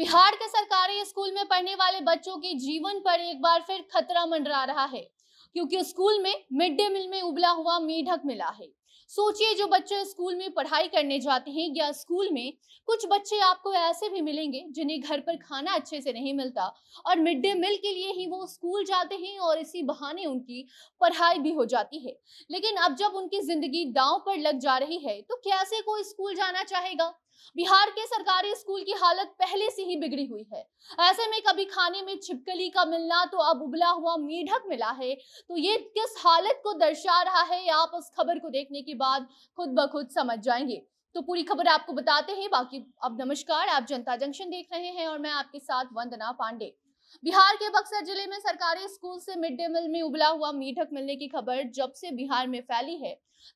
बिहार के सरकारी स्कूल में पढ़ने वाले बच्चों के जीवन पर एक बार फिर खतरा मंडरा रहा है क्योंकि स्कूल में मिड डे मील में उबला हुआ मेढक मिला है सोचिए जो बच्चे स्कूल में पढ़ाई करने जाते हैं या स्कूल में कुछ बच्चे आपको ऐसे भी मिलेंगे जिन्हें घर पर खाना अच्छे से नहीं मिलता और मिड डे मील के लिए ही वो स्कूल जाते हैं और इसी बहाने उनकी पढ़ाई भी हो जाती है लेकिन अब जब उनकी जिंदगी दांव पर लग जा रही है तो कैसे कोई स्कूल जाना चाहेगा बिहार के सरकारी स्कूल की हालत पहले से ही बिगड़ी हुई है ऐसे में कभी खाने में छिपकली का मिलना तो अब उबला हुआ मेढक मिला है तो ये किस हालत को दर्शा रहा है आप उस खबर को देखने के बाद खुद ब खुद समझ जाएंगे तो पूरी खबर आपको बताते हैं बाकी अब नमस्कार आप जनता जंक्शन देख रहे हैं और मैं आपके साथ वंदना पांडे बिहार के बक्सर जिले में सरकारी स्कूल से मिड डे मील में उबला हुआ मीठक मिलने की खबर जब से बिहार में फैली है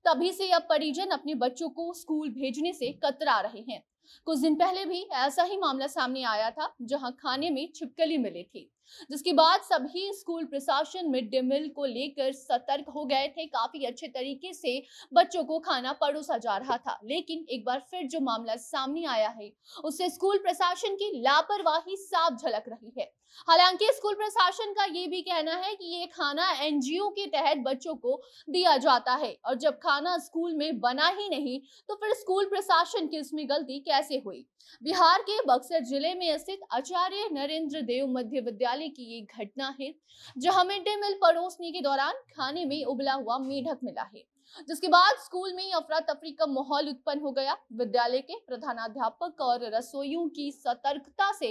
तभी से अब परिजन अपने बच्चों को स्कूल भेजने से कतरा रहे हैं कुछ दिन पहले भी ऐसा ही मामला सामने आया था जहां खाने में छिपकली मिली थी जिसके बाद सभी स्कूल प्रशासन मिड डे मील को लेकर सतर्क हो गए थे काफी अच्छे तरीके से बच्चों को खाना परोसा जा रहा था लेकिन एक बार फिर जो मामला सामने आया है उससे स्कूल प्रशासन की लापरवाही साफ झलक रही है हालांकि स्कूल प्रशासन का ये भी कहना है कि ये खाना एनजीओ के तहत बच्चों को दिया जाता है और जब खाना स्कूल में बना ही नहीं तो फिर स्कूल प्रशासन की इसमें गलती कैसे हुई बिहार के बक्सर जिले में स्थित आचार्य नरेंद्र देव मध्य विद्यालय मंत्रालय की ये घटना है जहां मिड डे मील परोसने के दौरान खाने में उबला हुआ मेढक मिला है जिसके बाद स्कूल में अफरा तफरी का माहौल उत्पन्न हो गया विद्यालय के प्रधानाध्यापक और रसोइयों की सतर्कता से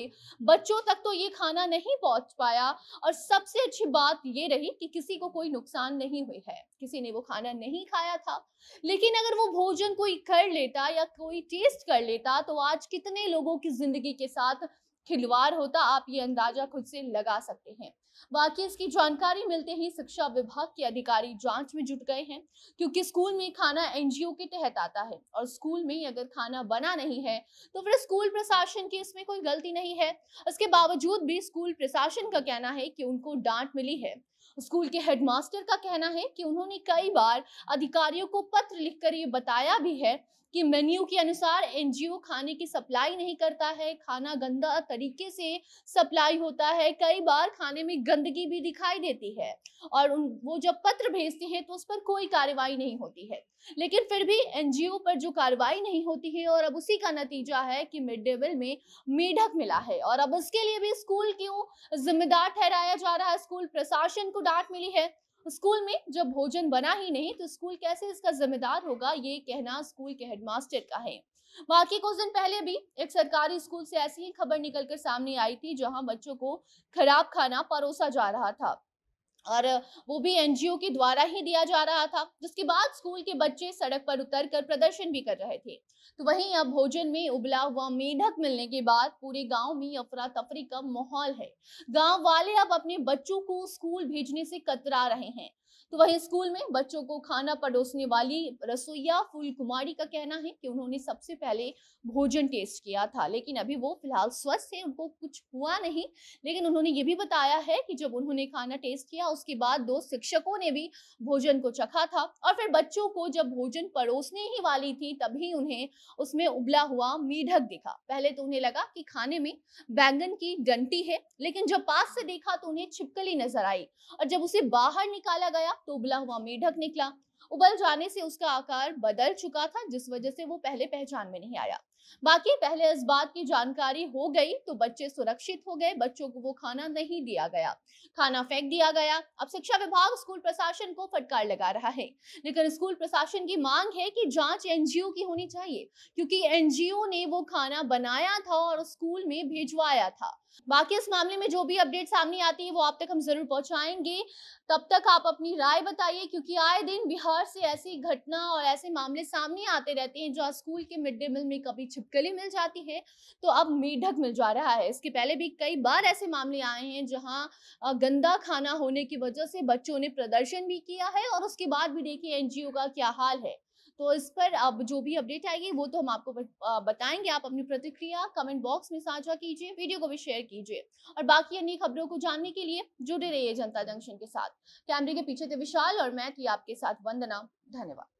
बच्चों तक तो ये खाना नहीं पहुंच पाया और सबसे अच्छी बात ये रही कि किसी को कोई नुकसान नहीं हुई है किसी ने वो खाना नहीं खाया था लेकिन अगर वो भोजन कोई कर लेता या कोई टेस्ट कर लेता तो आज कितने लोगों की जिंदगी के साथ खिलवाड़ होता आप ये अंदाजा खुद से लगा सकते हैं बाकी इसकी जानकारी मिलते ही शिक्षा विभाग के अधिकारी जांच में जुट गए हैं क्योंकि स्कूल में खाना एनजीओ के तहत आता है और स्कूल में अगर खाना बना नहीं है तो फिर स्कूल प्रशासन की इसमें कोई गलती नहीं है इसके बावजूद भी स्कूल प्रशासन का कहना है कि उनको डांट मिली है स्कूल के हेडमास्टर का कहना है कि उन्होंने कई बार अधिकारियों को पत्र लिखकर ये बताया भी है कि मेन्यू के अनुसार एनजीओ खाने की सप्लाई नहीं करता है खाना गंदा तरीके से सप्लाई होता है कई बार खाने में गंदगी भी दिखाई देती है और उन वो जब पत्र भेजते हैं तो उस पर कोई कार्रवाई नहीं होती है लेकिन फिर भी एनजीओ पर जो कार्रवाई नहीं होती है और अब उसी का नतीजा है कि मिड डे मील में मेढक मिला है और अब उसके लिए भी स्कूल क्यों जिम्मेदार ठहराया जा रहा है स्कूल प्रशासन को डांट मिली है स्कूल में जब भोजन बना ही नहीं तो स्कूल कैसे इसका जिम्मेदार होगा ये कहना स्कूल के हेडमास्टर का है बाकी कुछ दिन पहले भी एक सरकारी स्कूल से ऐसी ही खबर निकलकर सामने आई थी जहां बच्चों को खराब खाना परोसा जा रहा था और वो भी एनजीओ के द्वारा ही दिया जा रहा था जिसके बाद स्कूल के बच्चे सड़क पर उतर कर प्रदर्शन भी कर रहे थे तो वहीं अब भोजन में उबला हुआ मेढक मिलने के बाद पूरे गांव में अफरा तफरी का माहौल है गांव वाले अब अपने बच्चों को स्कूल भेजने से कतरा रहे हैं तो वही स्कूल में बच्चों को खाना परोसने वाली रसोईया फूल कुमारी का कहना है कि उन्होंने सबसे पहले भोजन टेस्ट किया था लेकिन अभी वो फिलहाल स्वस्थ है उनको कुछ हुआ नहीं लेकिन उन्होंने ये भी बताया है कि जब उन्होंने खाना टेस्ट किया उसके बाद दो शिक्षकों ने भी भोजन को चखा था और फिर बच्चों को जब भोजन परोसने ही वाली थी तभी उन्हें उसमें उबला हुआ मीढक दिखा पहले तो उन्हें लगा कि खाने में बैंगन की डंटी है लेकिन जब पास से देखा तो उन्हें छिपकली नजर आई और जब उसे बाहर निकाला गया आया तो उबला हुआ मेढक निकला उबल जाने से उसका आकार बदल चुका था जिस वजह से वो पहले पहचान में नहीं आया बाकी पहले इस बात की जानकारी हो गई तो बच्चे सुरक्षित हो गए बच्चों को वो खाना नहीं दिया गया खाना फेंक दिया गया अब शिक्षा विभाग स्कूल प्रशासन को फटकार लगा रहा है लेकिन स्कूल प्रशासन की मांग है कि जांच एनजीओ की होनी चाहिए क्योंकि एनजीओ ने वो खाना बनाया था और स्कूल में भिजवाया था बाकी इस मामले में जो भी अपडेट सामने आती है वो आप तक हम जरूर पहुंचाएंगे तब तक आप अपनी राय बताइए क्योंकि आए दिन बिहार से ऐसी घटना और ऐसे मामले सामने आते रहते हैं जो स्कूल के मिड डे मील में कभी छिपकली मिल जाती है तो अब मेढक मिल जा रहा है इसके पहले भी कई बार ऐसे मामले आए हैं जहाँ गंदा खाना होने की वजह से बच्चों ने प्रदर्शन भी किया है और उसके बाद भी देखिए एनजीओ का क्या हाल है तो इस पर अब जो भी अपडेट आएगी वो तो हम आपको बताएंगे आप अपनी प्रतिक्रिया कमेंट बॉक्स में साझा कीजिए वीडियो को भी शेयर कीजिए और बाकी अन्य खबरों को जानने के लिए जुड़े रहिए जनता जंक्शन के साथ कैमरे के पीछे थे विशाल और मैं थी आपके साथ वंदना धन्यवाद